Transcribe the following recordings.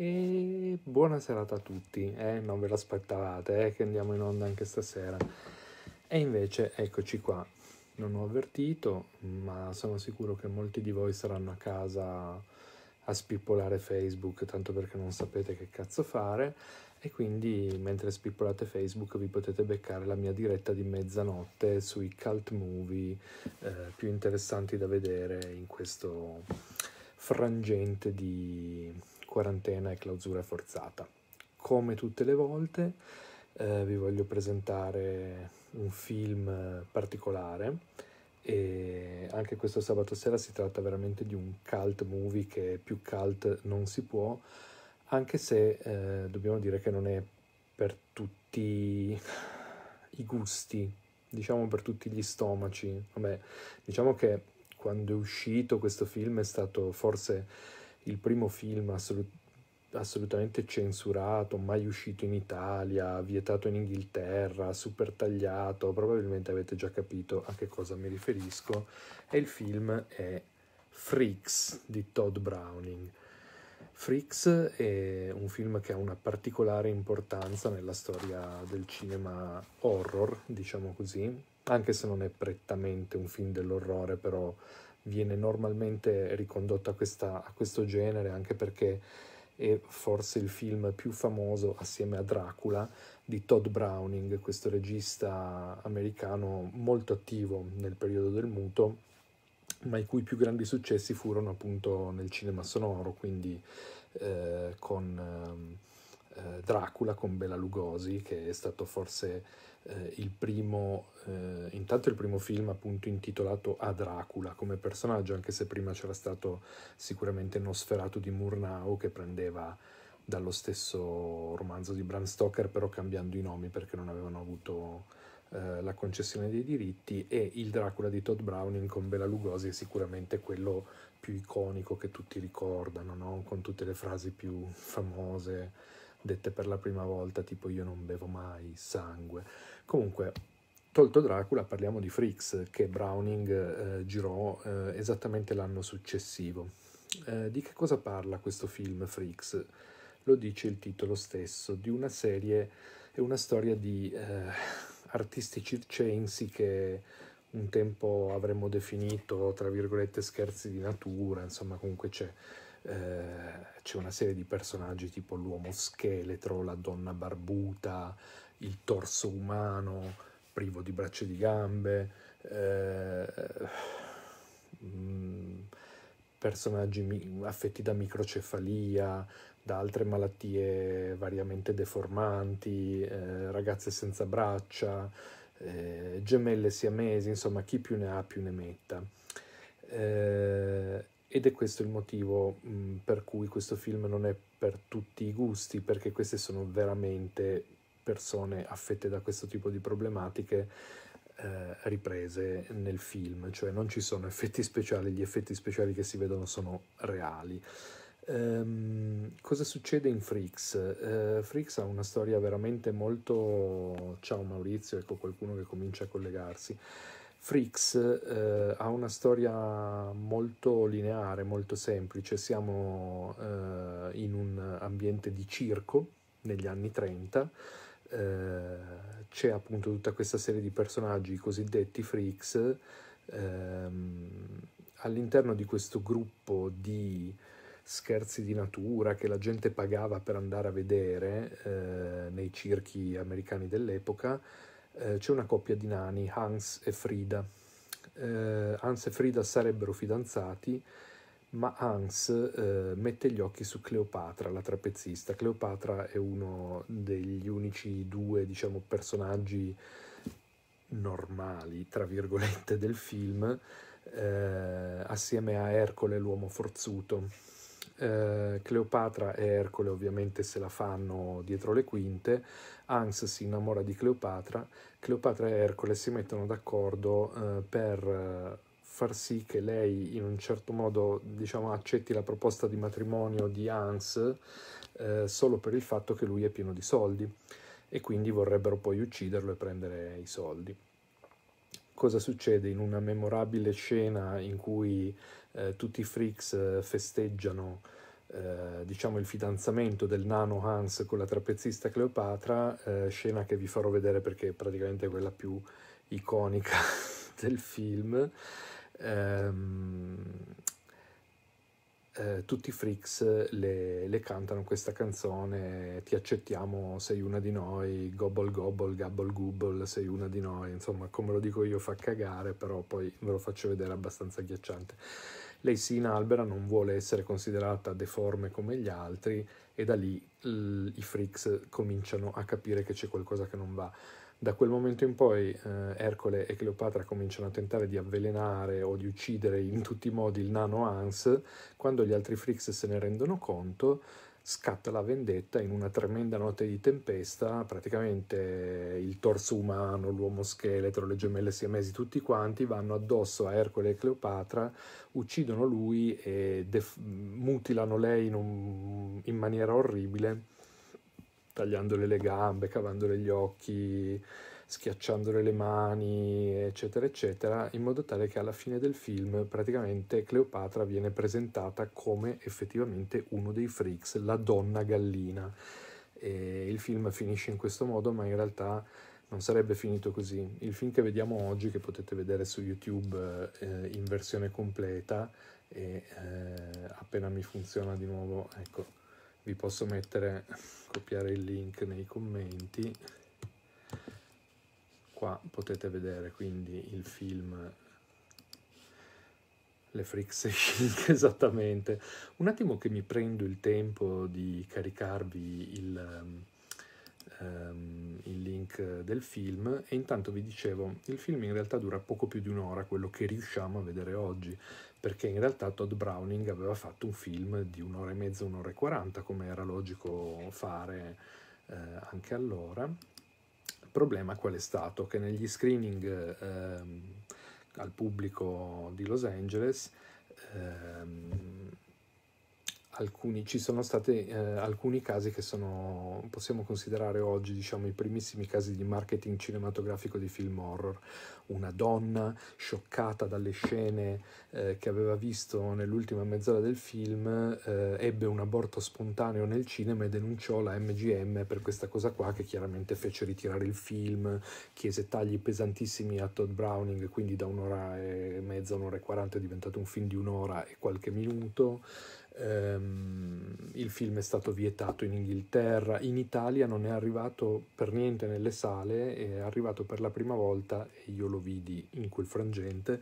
E buona serata a tutti, eh? non ve l'aspettavate eh? che andiamo in onda anche stasera. E invece eccoci qua, non ho avvertito, ma sono sicuro che molti di voi saranno a casa a spippolare Facebook, tanto perché non sapete che cazzo fare, e quindi mentre spippolate Facebook vi potete beccare la mia diretta di mezzanotte sui cult movie eh, più interessanti da vedere in questo frangente di quarantena e clausura forzata. Come tutte le volte eh, vi voglio presentare un film particolare e anche questo sabato sera si tratta veramente di un cult movie che più cult non si può, anche se eh, dobbiamo dire che non è per tutti i gusti, diciamo per tutti gli stomaci. Vabbè, diciamo che quando è uscito questo film è stato forse il primo film assolut- assolutamente censurato, mai uscito in Italia, vietato in Inghilterra, super tagliato, probabilmente avete già capito a che cosa mi riferisco, e il film è Freaks di Todd Browning. Freaks è un film che ha una particolare importanza nella storia del cinema horror, diciamo così, anche se non è prettamente un film dell'orrore, però viene normalmente ricondotto a, questa, a questo genere anche perché è forse il film più famoso assieme a Dracula di Todd Browning, questo regista americano molto attivo nel periodo del muto, ma i cui più grandi successi furono appunto nel cinema sonoro, quindi eh, con ehm, eh, Dracula, con Bela Lugosi, che è stato forse eh, il primo, eh, intanto il primo film appunto intitolato A Dracula come personaggio, anche se prima c'era stato sicuramente Nosferatu di Murnau che prendeva dallo stesso romanzo di Bram Stoker, però cambiando i nomi perché non avevano avuto eh, la concessione dei diritti, e il Dracula di Todd Browning con Bela Lugosi è sicuramente quello più iconico che tutti ricordano, no? con tutte le frasi più famose dette per la prima volta, tipo io non bevo mai sangue. Comunque, tolto Dracula, parliamo di Freaks, che Browning eh, girò eh, esattamente l'anno successivo. Eh, di che cosa parla questo film Freaks? Lo dice il titolo stesso, di una serie, e una storia di eh, artisti circensi che un tempo avremmo definito, tra virgolette, scherzi di natura, insomma comunque c'è eh, c'è una serie di personaggi tipo l'uomo scheletro, la donna barbuta, il torso umano privo di braccia e di gambe, eh, mm, personaggi affetti da microcefalia, da altre malattie variamente deformanti, eh, ragazze senza braccia, eh, gemelle siamesi, insomma chi più ne ha più ne metta. Eh, ed è questo il motivo mh, mm, per cui questo film non è per tutti i gusti, perché queste sono veramente persone affette da questo tipo di problematiche eh, riprese nel film, cioè non ci sono effetti speciali, gli effetti speciali che si vedono sono reali. Ehm, cosa succede in Freaks? Eh, Freaks ha una storia veramente molto... Ciao Maurizio, ecco qualcuno che comincia a collegarsi. Freaks eh, ha una storia molto lineare, molto semplice. Siamo eh, in un ambiente di circo negli anni 30. Eh, c'è appunto tutta questa serie di personaggi i cosiddetti freaks ehm, all'interno di questo gruppo di scherzi di natura che la gente pagava per andare a vedere eh, nei circhi americani dell'epoca eh, c'è una coppia di nani, Hans e Frida. Eh, Hans e Frida sarebbero fidanzati, ma Hans eh, mette gli occhi su Cleopatra, la trapezista. Cleopatra è uno degli unici due, diciamo, personaggi normali, tra virgolette, del film, eh, assieme a Ercole, l'uomo forzuto eh, Cleopatra e Ercole ovviamente se la fanno dietro le quinte, Hans si innamora di Cleopatra, Cleopatra e Ercole si mettono d'accordo eh, per eh, far sì che lei in un certo modo diciamo, accetti la proposta di matrimonio di Hans eh, solo per il fatto che lui è pieno di soldi e quindi vorrebbero poi ucciderlo e prendere i soldi cosa succede in una memorabile scena in cui eh, tutti i freaks eh, festeggiano eh, diciamo il fidanzamento del nano Hans con la trapezzista Cleopatra, eh, scena che vi farò vedere perché è praticamente quella più iconica del film. Ehm, eh, tutti i freaks eh, le, le, cantano questa canzone, ti accettiamo, sei una di noi, gobble gobble, gobble gobble, sei una di noi, insomma come lo dico io fa cagare, però poi ve lo faccio vedere abbastanza agghiacciante. Lei si inalbera, non vuole essere considerata deforme come gli altri e da lì l- i freaks cominciano a capire che c'è qualcosa che non va. Da quel momento in poi eh, Ercole e Cleopatra cominciano a tentare di avvelenare o di uccidere in tutti i modi il nano Hans. Quando gli altri Frix se ne rendono conto, scatta la vendetta in una tremenda notte di tempesta, praticamente eh, il torso umano, l'uomo scheletro, le gemelle siamesi, tutti quanti vanno addosso a Ercole e Cleopatra, uccidono lui e def- mutilano lei in, un, in maniera orribile tagliandole le gambe, cavandole gli occhi, schiacciandole le mani, eccetera, eccetera, in modo tale che alla fine del film praticamente Cleopatra viene presentata come effettivamente uno dei freaks, la donna gallina. E il film finisce in questo modo, ma in realtà non sarebbe finito così. Il film che vediamo oggi, che potete vedere su YouTube eh, in versione completa, e eh, appena mi funziona di nuovo, ecco vi posso mettere copiare il link nei commenti qua potete vedere quindi il film le freak esattamente un attimo che mi prendo il tempo di caricarvi il ehm, ehm, il link del film e intanto vi dicevo, il film in realtà dura poco più di un'ora, quello che riusciamo a vedere oggi, perché in realtà Todd Browning aveva fatto un film di un'ora e mezza, un'ora e quaranta, come era logico fare eh, anche allora. Il problema qual è stato? Che negli screening ehm, al pubblico di Los Angeles ehm, alcuni, ci sono stati eh, alcuni casi che sono, possiamo considerare oggi diciamo, i primissimi casi di marketing cinematografico di film horror. Una donna scioccata dalle scene eh, che aveva visto nell'ultima mezz'ora del film eh, ebbe un aborto spontaneo nel cinema e denunciò la MGM per questa cosa qua che chiaramente fece ritirare il film, chiese tagli pesantissimi a Todd Browning, quindi da un'ora e mezza, un'ora e quaranta è diventato un film di un'ora e qualche minuto. Um, il film è stato vietato in Inghilterra, in Italia non è arrivato per niente nelle sale, è arrivato per la prima volta, e io lo vidi in quel frangente,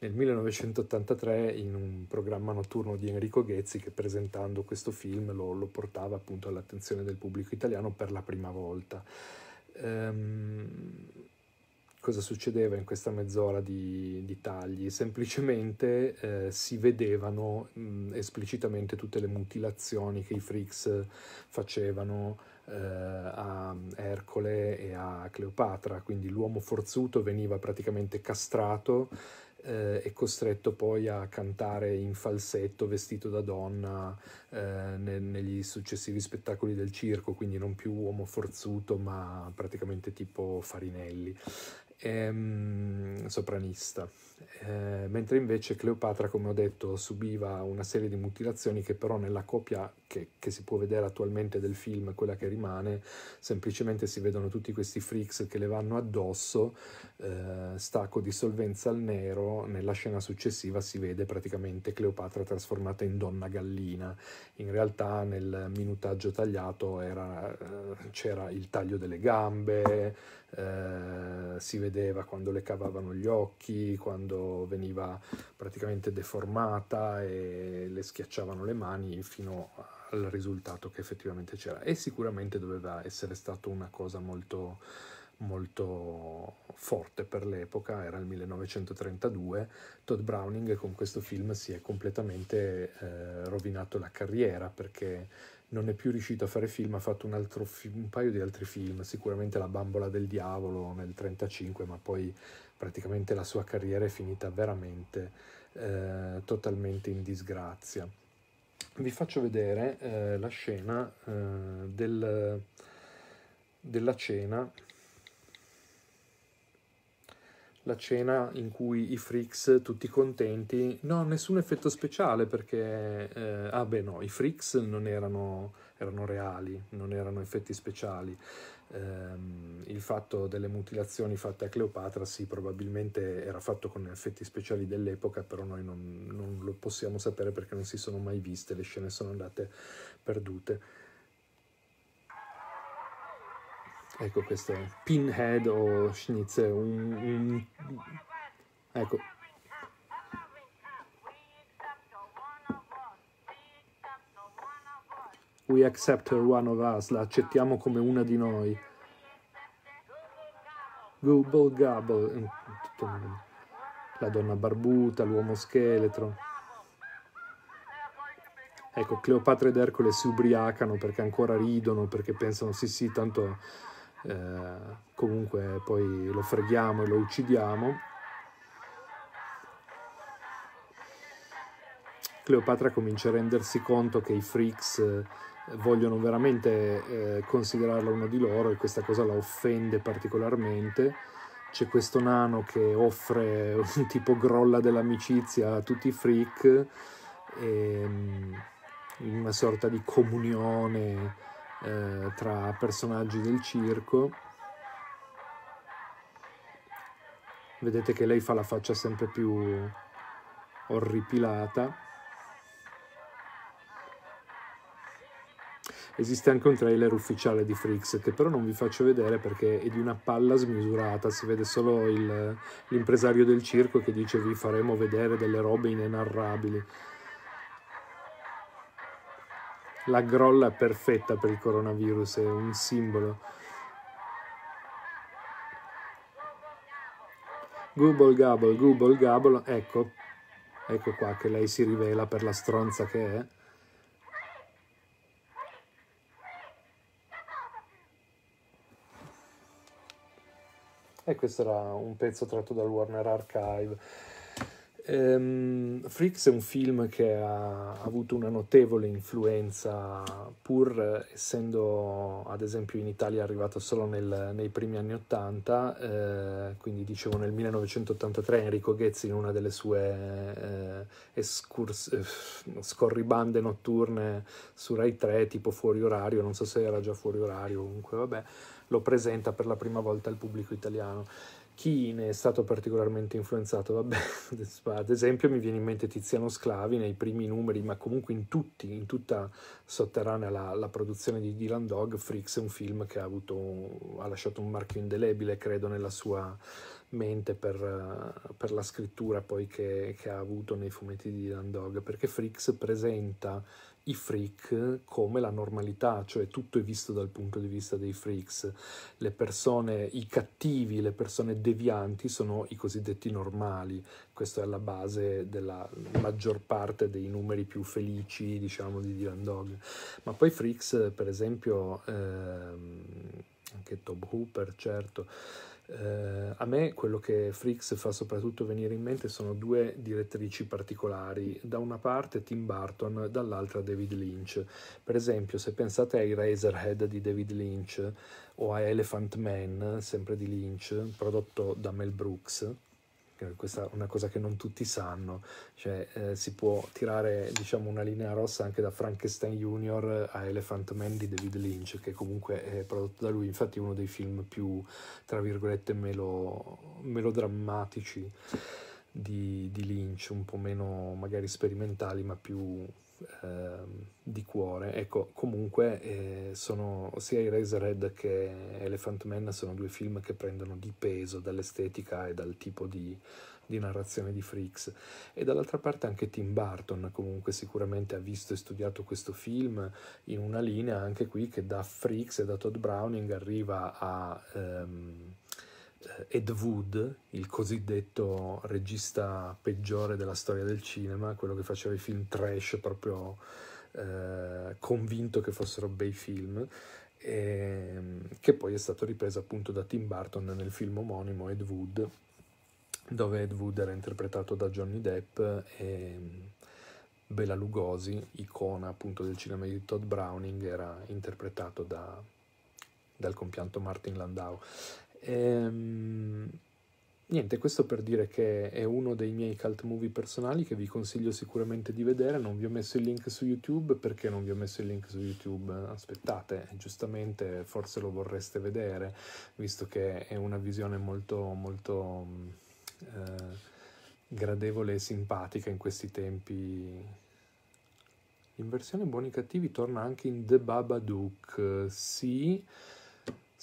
nel 1983 in un programma notturno di Enrico Ghezzi che presentando questo film lo, lo portava appunto all'attenzione del pubblico italiano per la prima volta. Um, cosa succedeva in questa mezz'ora di, di tagli? Semplicemente eh, si vedevano mh, esplicitamente tutte le mutilazioni che i Freaks facevano eh, a Ercole e a Cleopatra, quindi l'uomo forzuto veniva praticamente castrato eh, è costretto poi a cantare in falsetto vestito da donna eh, ne, negli successivi spettacoli del circo, quindi non più uomo forzuto ma praticamente tipo Farinelli ehm, sopranista. Eh, mentre invece Cleopatra, come ho detto, subiva una serie di mutilazioni che però nella copia che, che, si può vedere attualmente del film, quella che rimane, semplicemente si vedono tutti questi freaks che le vanno addosso, eh, stacco di solvenza al nero, nella scena successiva si vede praticamente Cleopatra trasformata in donna gallina, in realtà nel minutaggio tagliato era, eh, c'era il taglio delle gambe, eh, si vedeva quando le cavavano gli occhi, quando quando veniva praticamente deformata e le schiacciavano le mani fino al risultato che effettivamente c'era. E sicuramente doveva essere stata una cosa molto molto forte per l'epoca, era il 1932, Todd Browning con questo film si è completamente eh, rovinato la carriera perché non è più riuscito a fare film, ha fatto un, altro, un paio di altri film, sicuramente La bambola del diavolo nel 1935, ma poi praticamente la sua carriera è finita veramente eh, totalmente in disgrazia. Vi faccio vedere eh, la scena eh, del, della cena la cena in cui i freaks tutti contenti, no, nessun effetto speciale perché, eh, ah beh no, i freaks non erano, erano reali, non erano effetti speciali. Um, il fatto delle mutilazioni fatte a Cleopatra, sì, probabilmente era fatto con effetti speciali dell'epoca, però noi non, non lo possiamo sapere perché non si sono mai viste, le scene sono andate perdute. Ecco questo Pinhead o schnitzel un, un... Ecco. We accept her one of us, la accettiamo come una di noi. Gobble Gobble, la donna barbuta, l'uomo scheletro. Ecco, Cleopatra ed Ercole si ubriacano perché ancora ridono, perché pensano sì sì, tanto eh, comunque poi lo freghiamo e lo uccidiamo. Cleopatra comincia a rendersi conto che i freaks eh, vogliono veramente eh, considerarla uno di loro e questa cosa la offende particolarmente. C'è questo nano che offre un tipo grolla dell'amicizia a tutti i freak, e, um, una sorta di comunione eh, tra personaggi del circo. Vedete che lei fa la faccia sempre più orripilata. Esiste anche un trailer ufficiale di Freaks che però non vi faccio vedere perché è di una palla smisurata, si vede solo l'impresario del circo che dice vi faremo vedere delle robe inenarrabili la grolla perfetta per il coronavirus, è un simbolo. Google Gabble, Google Gabble, ecco, ecco qua che lei si rivela per la stronza che è. E questo era un pezzo tratto dal Warner Archive. Um, Freaks è un film che ha avuto una notevole influenza, pur essendo ad esempio in Italia arrivato solo nel, nei primi anni Ottanta, eh, quindi dicevo nel 1983 Enrico Ghezzi in una delle sue eh, escurs- eh, scorribande notturne su Rai 3, tipo fuori orario, non so se era già fuori orario, comunque vabbè, lo presenta per la prima volta al pubblico italiano chi ne è stato particolarmente influenzato? Vabbè, ad esempio mi viene in mente Tiziano Sclavi nei primi numeri, ma comunque in tutti, in tutta sotterranea la, la produzione di Dylan Dog, Freaks è un film che ha, avuto, ha, lasciato un marchio indelebile, credo, nella sua mente per, per la scrittura poi che, che ha avuto nei fumetti di Dylan Dog, perché Freaks presenta i freak come la normalità, cioè tutto è visto dal punto di vista dei freaks. Le persone, i cattivi, le persone devianti sono i cosiddetti normali. Questo è alla base della maggior parte dei numeri più felici, diciamo, di Dylan Dog. Ma poi freaks, per esempio, ehm, anche Tob Hooper, certo. Eh, a me quello che Frix fa soprattutto venire in mente sono due direttrici particolari, da una parte Tim Burton, dall'altra David Lynch. Per esempio, se pensate ai Razorhead di David Lynch o a Elephant Man, sempre di Lynch, prodotto da Mel Brooks, questa è una cosa che non tutti sanno, cioè eh, si può tirare diciamo una linea rossa anche da Frankenstein Junior a Elephant Man di David Lynch, che comunque è prodotto da lui, infatti uno dei film più, tra virgolette, melo, melodrammatici di, di Lynch, un po' meno magari sperimentali ma più Ehm, di cuore. Ecco, comunque eh, sono sia i Razorhead che Elephant Man sono due film che prendono di peso dall'estetica e dal tipo di, di narrazione di Freaks. E dall'altra parte anche Tim Burton comunque sicuramente ha visto e studiato questo film in una linea anche qui che da Freaks e da Todd Browning arriva a... Ehm, eh, Ed Wood, il cosiddetto regista peggiore della storia del cinema, quello che faceva i film trash proprio eh, convinto che fossero bei film, e, ehm, che poi è stato ripreso appunto da Tim Burton nel film omonimo Ed Wood, dove Ed Wood era interpretato da Johnny Depp e Bela Lugosi, icona appunto del cinema di Todd Browning, era interpretato da, dal compianto Martin Landau. Ehm, niente, questo per dire che è uno dei miei cult movie personali che vi consiglio sicuramente di vedere. Non vi ho messo il link su YouTube perché non vi ho messo il link su YouTube. Aspettate, giustamente forse lo vorreste vedere, visto che è una visione molto, molto eh, gradevole e simpatica in questi tempi in versione buoni e cattivi torna anche in The Babadook. Sì,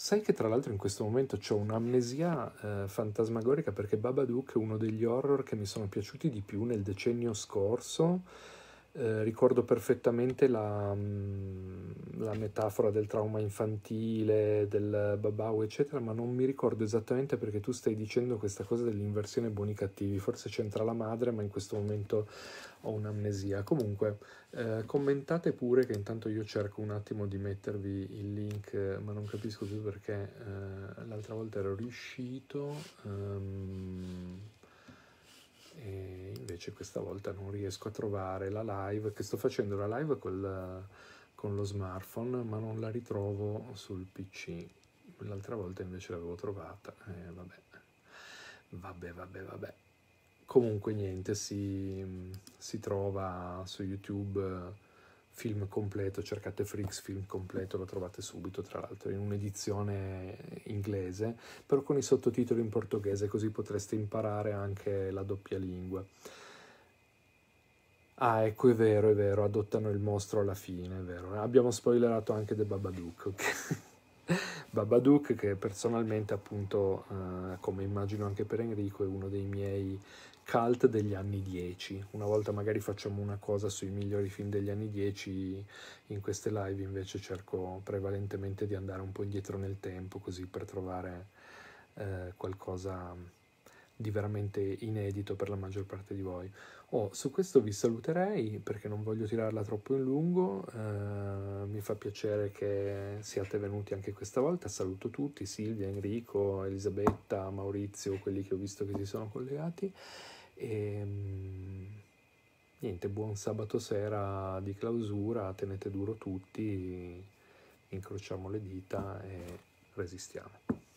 Sai che tra l'altro in questo momento ho un'amnesia eh, fantasmagorica perché Babadook è uno degli horror che mi sono piaciuti di più nel decennio scorso eh, ricordo perfettamente la, mm, la, metafora del trauma infantile, del babau, eccetera, ma non mi ricordo esattamente perché tu stai dicendo questa cosa dell'inversione buoni cattivi. Forse c'entra la madre, ma in questo momento ho un'amnesia. Comunque, eh, commentate pure che intanto io cerco un attimo di mettervi il link, ma non capisco più perché eh, l'altra volta ero riuscito. Um, e invece questa volta non riesco a trovare la live che sto facendo la live col, con lo smartphone ma non la ritrovo sul pc l'altra volta invece l'avevo trovata eh, vabbè vabbè vabbè vabbè comunque niente si, si trova su youtube film completo, cercate Freaks film completo, lo trovate subito tra l'altro in un'edizione inglese, però con i sottotitoli in portoghese così potreste imparare anche la doppia lingua. Ah, ecco, è vero, è vero, adottano il mostro alla fine, è vero. Abbiamo spoilerato anche The Babadook. Okay? Babadook che personalmente appunto, eh, come immagino anche per Enrico, è uno dei miei cult degli anni 10. Una volta magari facciamo una cosa sui migliori film degli anni 10, in queste live invece cerco prevalentemente di andare un po' indietro nel tempo così per trovare eh, qualcosa di veramente inedito per la maggior parte di voi. Oh, su questo vi saluterei perché non voglio tirarla troppo in lungo, eh, mi fa piacere che siate venuti anche questa volta, saluto tutti, Silvia, Enrico, Elisabetta, Maurizio, quelli che ho visto che si sono collegati. E, ehm, niente, buon sabato sera di clausura, tenete duro tutti, incrociamo le dita e resistiamo.